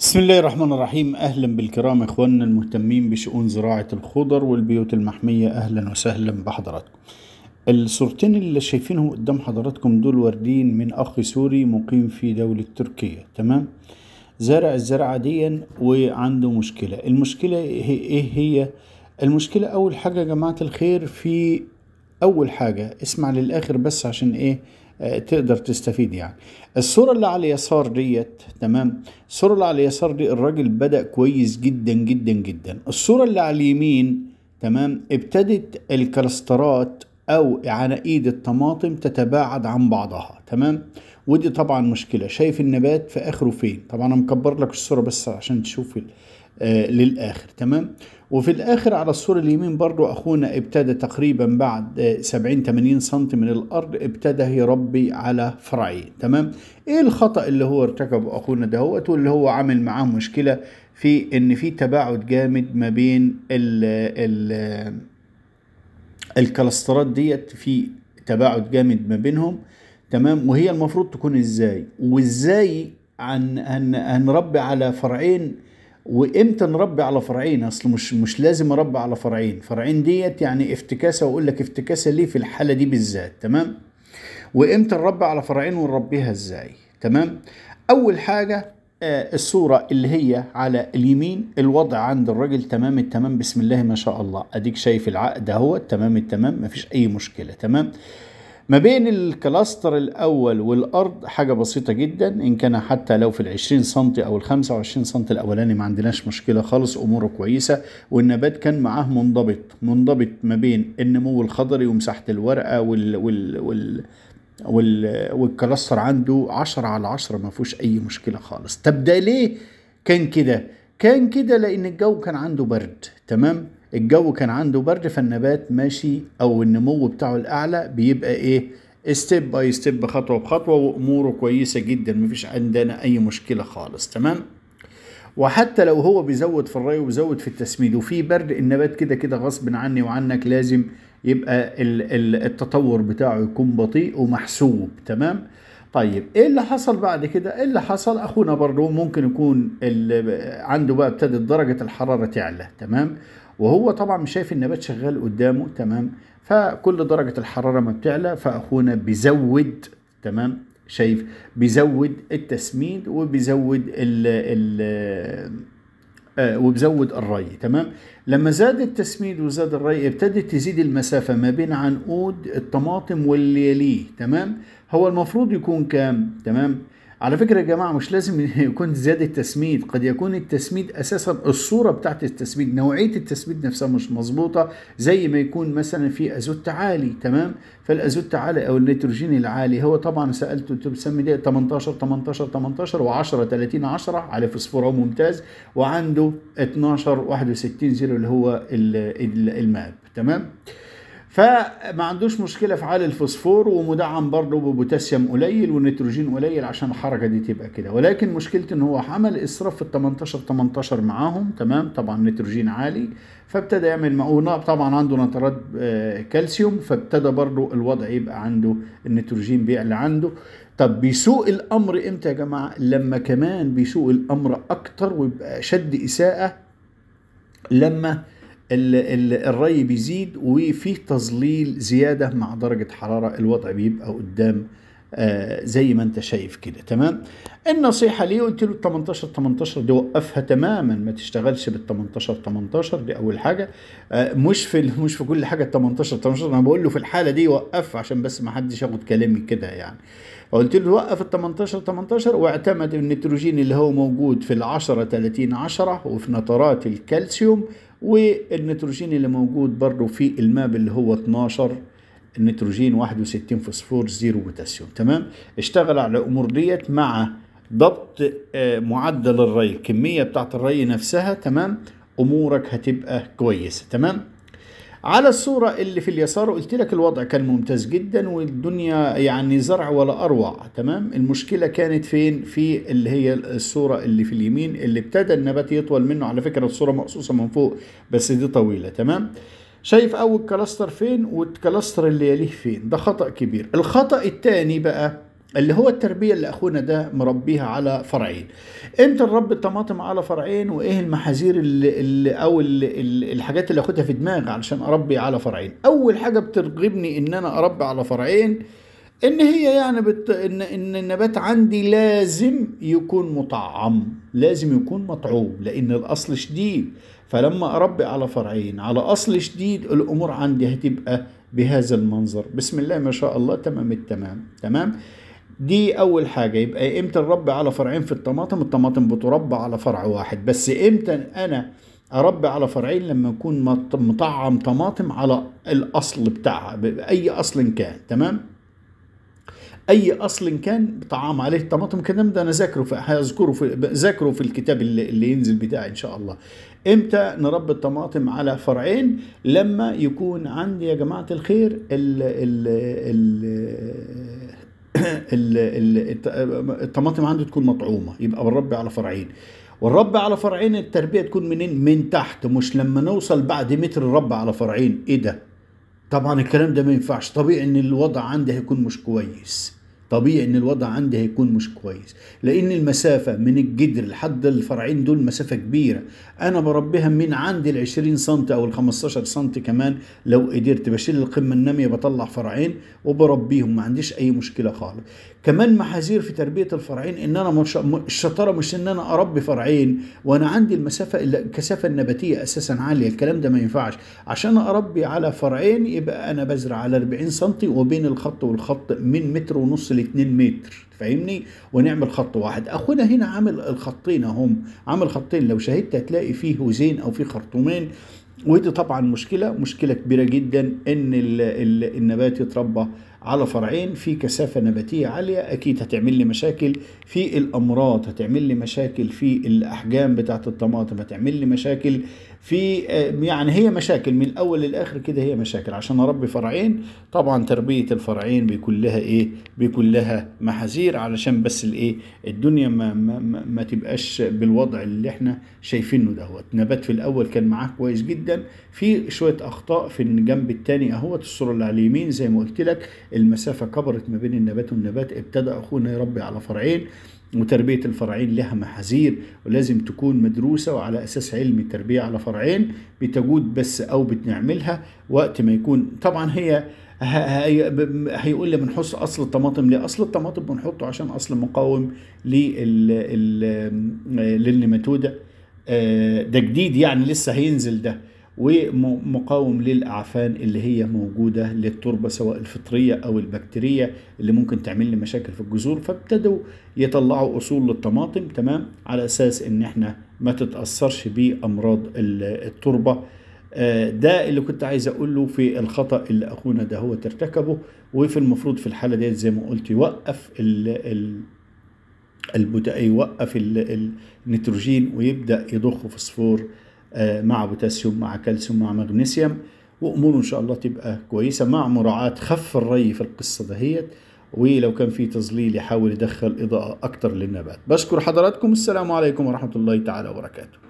بسم الله الرحمن الرحيم أهلا بالكرام إخواننا المهتمين بشؤون زراعة الخضر والبيوت المحمية أهلا وسهلا بحضراتكم الصورتين اللي شايفينهم قدام حضراتكم دول وردين من أخ سوري مقيم في دولة تركيا تمام زرع الزرعة دي وعنده مشكلة المشكلة إيه هي المشكلة أول حاجة يا جماعة الخير في أول حاجة اسمع للآخر بس عشان إيه تقدر تستفيد يعني الصورة اللي على اليسار ديت تمام الصورة اللي على اليسار دي الراجل بدأ كويس جدا جدا جدا الصورة اللي على اليمين تمام ابتدت الكلسترات او عناقيد الطماطم تتباعد عن بعضها تمام ودي طبعا مشكله شايف النبات في اخره فين طبعا انا مكبر لك الصوره بس عشان تشوف آه، للآخر تمام وفي الآخر على الصورة اليمين برضو أخونا ابتدى تقريبا بعد 70 80 سم من الأرض ابتدى يربي على فرعين تمام إيه الخطأ اللي هو ارتكبه أخونا ده هو واللي هو عامل معاه مشكلة في إن في تباعد جامد ما بين الـ الـ آه، الكلسترات ديت في تباعد جامد ما بينهم تمام وهي المفروض تكون ازاي وازاي عن هنربي على فرعين وامتى نربي على فرعين اصل مش مش لازم اربي على فرعين فرعين ديت يعني افتكاسه واقول لك افتكاسه ليه في الحاله دي بالذات تمام وامتى نربي على فرعين ونربيها ازاي تمام اول حاجه آه، الصورة اللي هي على اليمين الوضع عند الراجل تمام التمام بسم الله ما شاء الله اديك شايف العقد اهو تمام التمام مفيش اي مشكلة تمام ما بين الكلاستر الأول والأرض حاجة بسيطة جدا إن كان حتى لو في العشرين سنتي أو الخمسة وعشرين سنتي الأولاني ما عندناش مشكلة خالص أموره كويسة والنبات كان معاه منضبط منضبط ما بين النمو الخضري ومساحة الورقة وال, وال, وال وال والكلاستر عنده 10 على 10 ما فيهوش اي مشكله خالص طب ده ليه كان كده كان كده لان الجو كان عنده برد تمام الجو كان عنده برد فالنبات ماشي او النمو بتاعه الاعلى بيبقى ايه ستيب باي ستيب خطوه بخطوه واموره كويسه جدا مفيش عندنا اي مشكله خالص تمام وحتى لو هو بيزود في الري وبيزود في التسميد وفي برد النبات كده كده غصب عني وعنك لازم يبقى التطور بتاعه يكون بطيء ومحسوب تمام طيب ايه اللي حصل بعد كده ايه اللي حصل اخونا برضه ممكن يكون عنده بقى ابتدت درجه الحراره تعلى تمام وهو طبعا مش شايف النبات شغال قدامه تمام فكل درجة الحرارة ما بتعلى فأخونا بيزود تمام شايف بيزود التسميد وبيزود ال ال آه، وبزود الري تمام لما زاد التسميد وزاد الري ابتدت تزيد المسافة ما بين عنقود الطماطم واللي يليه تمام هو المفروض يكون كام تمام على فكرة يا جماعة مش لازم يكون زيادة تسميد قد يكون التسميد أساسا الصورة بتاعت التسميد نوعية التسميد نفسها مش مظبوطة زي ما يكون مثلا في أزوت عالي تمام فالأزوت عالي أو النيتروجين العالي هو طبعا سألته أنت بتسمي ده 18 18 18 و10 30 10 على فوسفور ممتاز وعنده 12 61 0 اللي هو الماب تمام فما عندوش مشكله في عالي الفوسفور ومدعم برضه ببوتاسيوم قليل ونيتروجين قليل عشان الحركه دي تبقى كده ولكن مشكلته ان هو عمل اسراف في ال 18 18 معاهم تمام طبعا نيتروجين عالي فابتدى يعمل مقونه طبعا عنده نترات آه، كالسيوم فابتدى برضه الوضع يبقى عنده النيتروجين بيعلى عنده طب بيسوء الامر امتى يا جماعه لما كمان بيسوء الامر اكتر ويبقى شد اساءه لما الري بيزيد وفيه تظليل زيادة مع درجة حرارة الوضع بيبقى قدام آه، زي ما انت شايف كده تمام النصيحة ليه قلت له 18 18 دي وقفها تماما ما تشتغلش بال 18 18 دي أول حاجة آه، مش في مش في كل حاجة 18 18 أنا بقول له في الحالة دي وقف عشان بس ما حدش ياخد كلامي كده يعني فقلت له وقف ال 18 18 واعتمد النيتروجين اللي هو موجود في ال 10 30 10 وفي نترات الكالسيوم والنيتروجين اللي موجود برضه في الماب اللي هو 12 النيتروجين 61 فوسفور زيرو بوتاسيوم تمام اشتغل على الامور ديت مع ضبط آه، معدل الري الكميه بتاعت الري نفسها تمام امورك هتبقى كويسه تمام على الصورة اللي في اليسار قلت لك الوضع كان ممتاز جدا والدنيا يعني زرع ولا أروع تمام المشكلة كانت فين في اللي هي الصورة اللي في اليمين اللي ابتدى النبات يطول منه على فكرة الصورة مقصوصة من فوق بس دي طويلة تمام شايف اول كلاستر فين والكلاستر اللي يليه فين ده خطا كبير الخطا الثاني بقى اللي هو التربيه اللي اخونا ده مربيها على فرعين امتى نربي الطماطم على فرعين وايه المحاذير اللي, اللي او اللي الحاجات اللي اخدها في دماغي علشان اربي على فرعين اول حاجه بترغبني ان انا اربي على فرعين ان هي يعني بت... ان ان النبات عندي لازم يكون مطعم لازم يكون مطعوم لان الاصل شديد فلما أربي على فرعين على أصل شديد الأمور عندي هتبقى بهذا المنظر بسم الله ما شاء الله تمام التمام تمام دي أول حاجة يبقى إمتى نربي على فرعين في الطماطم الطماطم بتربى على فرع واحد بس إمتى أنا أربي على فرعين لما أكون مطعم طماطم على الأصل بتاعها بأي أصل كان تمام اي اصل كان بطعام عليه طماطم الكلام ده انا ذاكره هذكره في ذاكره في الكتاب اللي, اللي ينزل بتاعي ان شاء الله امتى نربي الطماطم على فرعين لما يكون عندي يا جماعه الخير ال ال ال الطماطم عندي تكون مطعومه يبقى بنربي على فرعين والرب على فرعين التربيه تكون منين من تحت مش لما نوصل بعد متر الرب على فرعين ايه ده طبعا الكلام ده ما ينفعش طبيعي ان الوضع عندي هيكون مش كويس طبيعي ان الوضع عندي هيكون مش كويس لان المسافة من الجدر لحد الفرعين دول مسافة كبيرة انا بربيها من عندي العشرين سنت او الخمستاشر سنت كمان لو قدرت بشيل القمة النامية بطلع فرعين وبربيهم ما عنديش اي مشكلة خالص كمان محاذير في تربية الفرعين ان انا مش... الشطارة مش ان انا اربي فرعين وانا عندي المسافة الكثافة النباتية اساسا عالية الكلام ده ما ينفعش عشان اربي على فرعين يبقى انا بزرع على 40 سنتي وبين الخط والخط من متر ونص 2 متر فاهمني ونعمل خط واحد اخونا هنا عامل الخطين اهم عامل خطين لو شاهدت هتلاقي فيه هوزين او فيه خرطومين ودي طبعا مشكله مشكله كبيره جدا ان النبات يتربى على فرعين في كثافة نباتية عالية أكيد هتعمل لي مشاكل في الأمراض هتعمل لي مشاكل في الأحجام بتاعة الطماطم هتعمل لي مشاكل في آه، يعني هي مشاكل من الأول للآخر كده هي مشاكل عشان أربي فرعين طبعا تربية الفرعين بيكون لها إيه بيكون لها محاذير علشان بس الإيه الدنيا ما, ما, ما, ما تبقاش بالوضع اللي إحنا شايفينه دهوت نبات في الأول كان معاه كويس جدا في شوية أخطاء في الجنب الثاني أهوت الصورة اللي على اليمين زي ما قلت لك المسافة كبرت ما بين النبات والنبات ابتدى أخونا يربي على فرعين وتربية الفرعين لها محاذير ولازم تكون مدروسة وعلى أساس علم التربية على فرعين بتجود بس أو بتنعملها وقت ما يكون طبعا هي هيقول لي بنحط اصل الطماطم ليه؟ اصل الطماطم بنحطه عشان اصل مقاوم آه، للنيماتودا آه، ده جديد يعني لسه هينزل ده ومقاوم للأعفان اللي هي موجودة للتربة سواء الفطرية أو البكتيرية اللي ممكن تعمل لي مشاكل في الجذور فابتدوا يطلعوا أصول للطماطم تمام على أساس إن إحنا ما تتأثرش بأمراض التربة آه، ده اللي كنت عايز اقوله في الخطا اللي اخونا ده هو ترتكبه وفي المفروض في الحاله ديت زي ما قلت يوقف ال ال البوتاقي يوقف النيتروجين ويبدا يضخ فوسفور آه، مع بوتاسيوم مع كالسيوم مع مغنيسيوم واموره ان شاء الله تبقى كويسه مع مراعاه خف الري في القصه دهيت ولو كان في تظليل يحاول يدخل اضاءه اكتر للنبات بشكر حضراتكم السلام عليكم ورحمه الله تعالى وبركاته